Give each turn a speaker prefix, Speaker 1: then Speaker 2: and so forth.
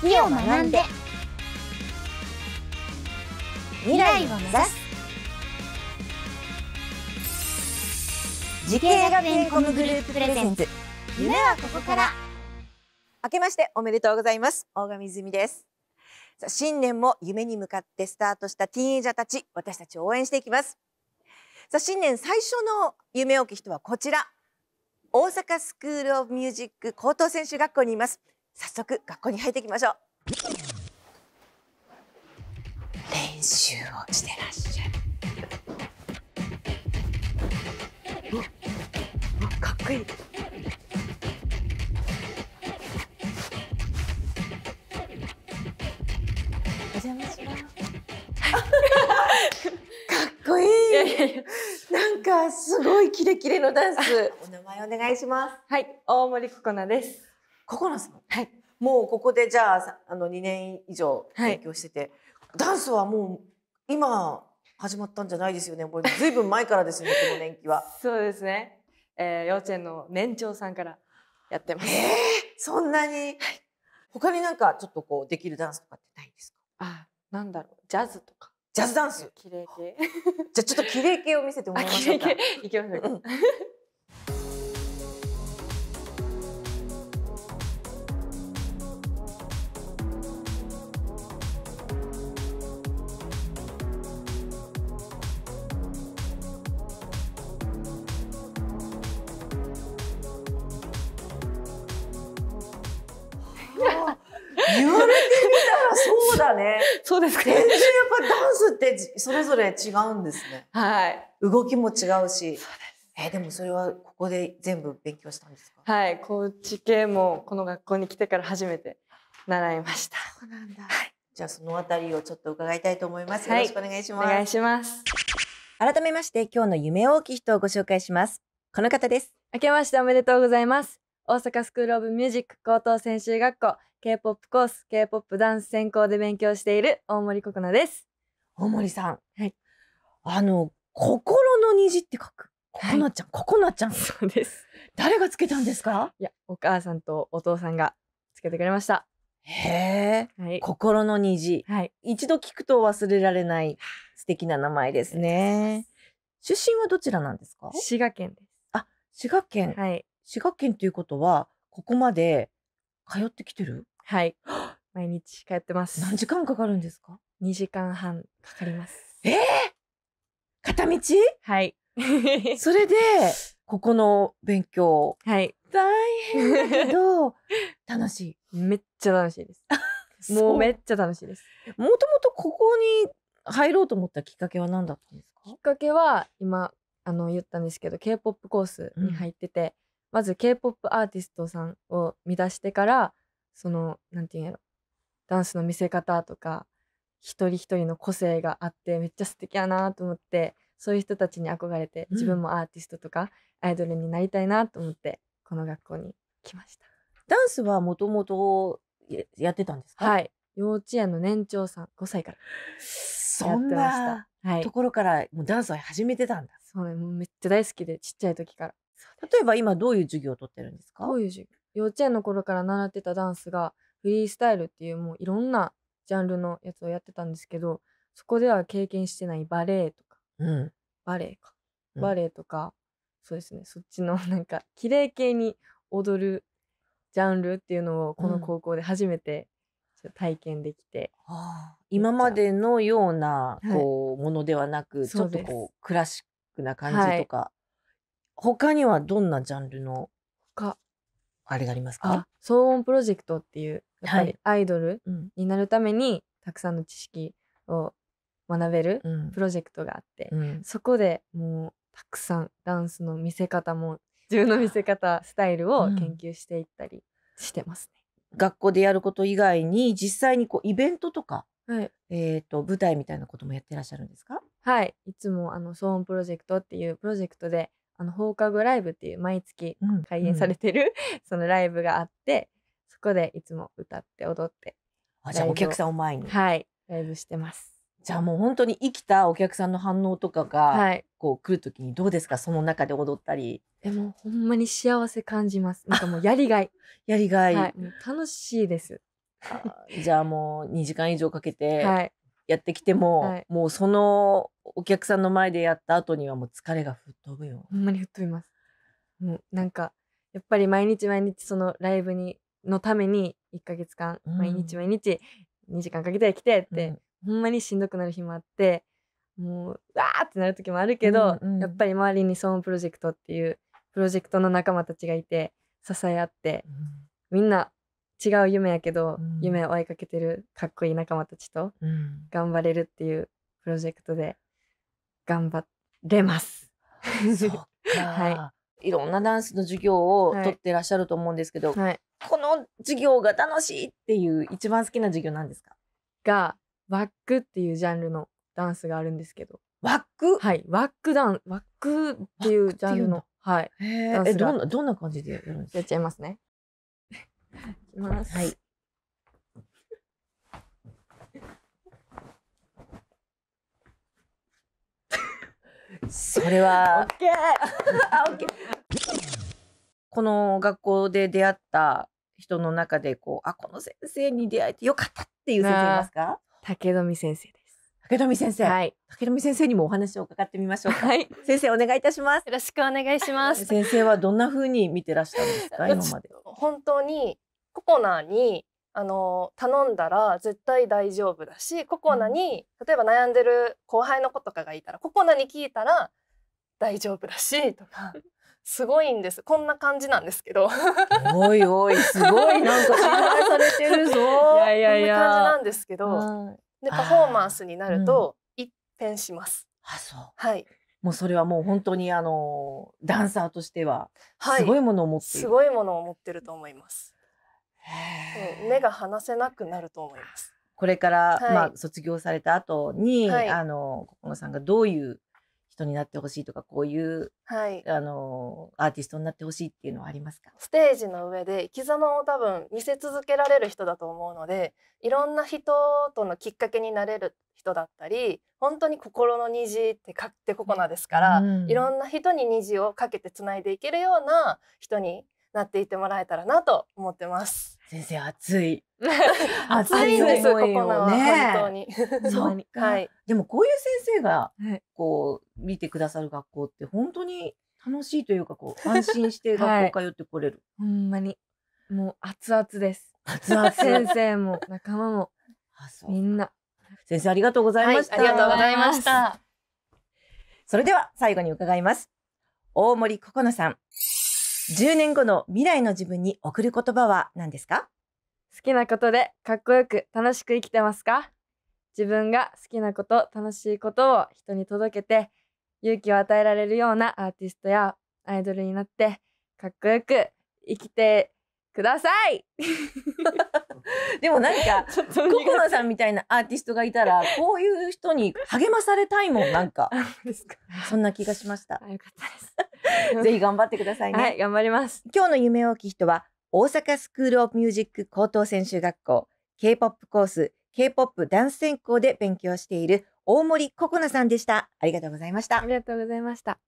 Speaker 1: 好きを学んで未来を目指す時系学園コムグループプレゼンツ夢はここから明けましておめでとうございます大上泉です新年も夢に向かってスタートしたティーンエイジャーたち私たち応援していきますさあ新年最初の夢置き人はこちら大阪スクールオブミュージック高等専修学校にいます早速学校に入っていきましょう練習をしてらっしゃるかっこいいお邪魔します かっこいいなんかすごいキレキレのダンスお名前お願いしますはい大森ココナですココナスのはいもうここでじゃああの2年以上勉強してて、はい、ダンスはもう今始まったんじゃないですよねこれずいぶん前からですねこの年季はそうですね、えー、幼稚園の年長さんからやってます、えー、そんなに、はい、他になんかちょっとこうできるダンスとかってないですかあなんだろうジャズとかジャズダンス綺麗系じゃあちょっと綺麗系を見せてもらいましょうかいきますね、うんだね。そうですか、ね、全然やっぱりダンスってそれぞれ違うんですね。はい。動きも違うし。えー、でもそれはここで全部勉強したんですかはい高知系もこの学校に来てから初めて習いましたそうなんだ、はい、じゃあそのあたりをちょっと伺いたいと思います、はい、よろしくお願いしますお願いします改めまして今日の夢大きい人をご紹介しますこの方です明けましておめでとうございます大阪スクールオブミュージック高等専修学校 K-POP コース K-POP ダンス専攻で勉強している大森ココナです大森さんはいあの心の虹って書くココナちゃん、はい、ココナちゃんそうです誰がつけたんですかいやお母さんとお父さんがつけてくれましたへえ、はい、心の虹、はい、一度聞くと忘れられない素敵な名前ですね出身はどちらなんですか滋賀県ですあ滋賀県、はい、滋賀県ということは、ここまで通ってきてるはい。毎日通ってます。何時間かかるんですか二時間半かかります。えー、片道はい。それで、ここの勉強。はい。大変だけど、楽しい。めっちゃ楽しいです。もうめっちゃ楽しいです。もともとここに入ろうと思ったきっかけは何だったんですかきっかけは、今、あの、言ったんですけど、K-POP コースに入ってて、うんまず K-POP アーティストさんを見出してからその何て言うんやろダンスの見せ方とか一人一人の個性があってめっちゃ素敵やなと思ってそういう人たちに憧れて自分もアーティストとかアイドルになりたいなと思ってこの学校に来ました。ダンスはもともとやってたんですかはい幼稚園の年長さん5歳からやってそんなところからもうダンスは始めてたんだ、はい、そうねもうめっちゃ大好きでちっちゃい時から例えば今どういう授業を取ってるんですかどういう授業幼稚園の頃から習ってたダンスがフリースタイルっていうもういろんなジャンルのやつをやってたんですけどそこでは経験してないバレエとか、うん、バレエか、バレエとか、そうですねそっちの なんか綺麗系に踊るジャンルっていうのをこの高校で初めて体験できて、あ、今までのようなこう、ものではなくちょっとこうクラシックな感じとか、はい、他にはどんなジャンルの他あれがありますか騒音プロジェクトっていうやっぱりアイドルになるためにたくさんの知識を学べるプロジェクトがあって、うん、そこでもうたくさんダンスの見せ方も自分の見せ方スタイルを研究していったりしてますね。うん、学校でやること以外に実際にこうイベントとか、はい、えーと舞台みたいなこともやってらっしゃるんですかはいいつもあの騒音プロジェクトっていうプロジェクトであの放課後ライブっていう毎月開演されてる、うん、そのライブがあってそこでいつも歌って踊ってあじゃあお客さんを前にはいライブしてますじゃあもう本当に生きたお客さんの反応とかが、はい、こう来る時にどうですかその中で踊ったりでもほんまに幸せ感じますなんかもうやりがい やりがい、はい、楽しいですじゃあもう2時間以上かけてやってきても、はい、もうそのお客さんの前でやった後にはもう疲れが吹っ飛ぶよほんまに吹っ飛びますもうなんかやっぱり毎日毎日そのライブにのために1ヶ月間、毎日毎日2時間かけて来てって、うん、ほんまにしんどくなる日もあってもうわーってなる時もあるけど、うんうん、やっぱり周りにソーンプロジェクトっていうプロジェクトの仲間たちがいて支え合って、うん、みんな違う夢やけど、うん、夢を追いかけてるかっこいい仲間たちと頑張れるっていうプロジェクトで頑張れます。はい、いろんなダンスの授業を取ってらっしゃると思うんですけど、はいはい、この授業が楽しいっていう一番好きな授業なんですかがワックっていうジャンルのダンスがあるんですけどワックはいワックダンワックっていうジャンルのはいえどんなどんな感じでやるんですかやっちゃいますねます。はい。それは。この学校で出会った人の中でこうあこの先生に出会えてよかったっていう先生いますか？竹富先生です。竹富先生。はい。竹富先生にもお話を伺ってみましょうはい。先生お願いいたします。よろしくお願いします。先生はどんな風に見てらっしゃるんですか今まで。
Speaker 2: 本当にココナにあの頼んだら絶対大丈夫だしココナに、うん、例えば悩んでる後輩の子とかがいたらココナに聞いたら大丈夫だしとか。すごいんです。こんな感じなんですけど。
Speaker 1: おいおい、すごい、なんか信頼されてるぞ。いやいやいや。こんな感じなん
Speaker 2: ですけど。で、パフォーマンスになると、一変します。あ、
Speaker 1: そう。はい。もうそれはもう本当にあのダンサーとしてはすごいものを持って、はい、すご
Speaker 2: いものを持ってると思います。目が離せなくなると思います。
Speaker 1: これから、はい、まあ、卒業された後に、はい、あの心さんがどういう人になってほしいとかこういう、はい、あのアーティストになってほしいっていうのはありますか
Speaker 2: ステージの上で生き様を多分見せ続けられる人だと思うのでいろんな人とのきっかけになれる人だったり本当に心の虹ってかってココナですから、うん、いろんな人に虹をかけてつないでいけるような人になっていってもらえたらなと思ってます。
Speaker 1: 先生熱い 熱いんですよ、ここは、ね、本当に。はい、でもこういう先生がこう見てくださる学校って本当に楽しいというかこう安心して学校通ってこれる。はい、ほんまにもう熱々です。熱々先生も仲間もみんな。先生ありがとうございました、はい、ありがとうございました。それでは最後に伺います。大森ここのさん。10年後の未来の自分に送る言葉は何ですか好きなことでかっこよく楽しく生きてますか自分が好きなこと楽しいことを人に届けて勇気を与えられるようなアーティストやアイドルになってかっこよく生きてください でもなんか ココナさんみたいなアーティストがいたらこういう人に励まされたいもんなんか そんな気がしましたよかったですぜひ頑張ってくださいね、はい、頑張ります今日の夢大きい人は大阪スクールオブミュージック高等専修学校 K-POP コース K-POP ダンス専攻で勉強している大森ココナさんでしたありがとうございましたありがとうございました